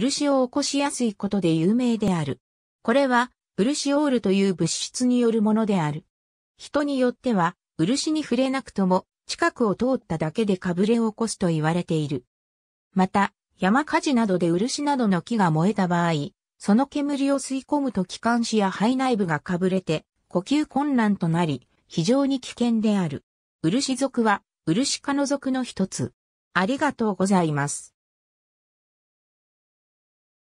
漆を起こしやすいことで有名である。これは、漆オールという物質によるものである。人によっては、漆に触れなくとも、近くを通っただけでかぶれを起こすと言われている。また、山火事などで漆などの木が燃えた場合、その煙を吸い込むと気管支や肺内部がかぶれて、呼吸困難となり、非常に危険である。漆属は、漆科の属の一つ。ありがとうございます。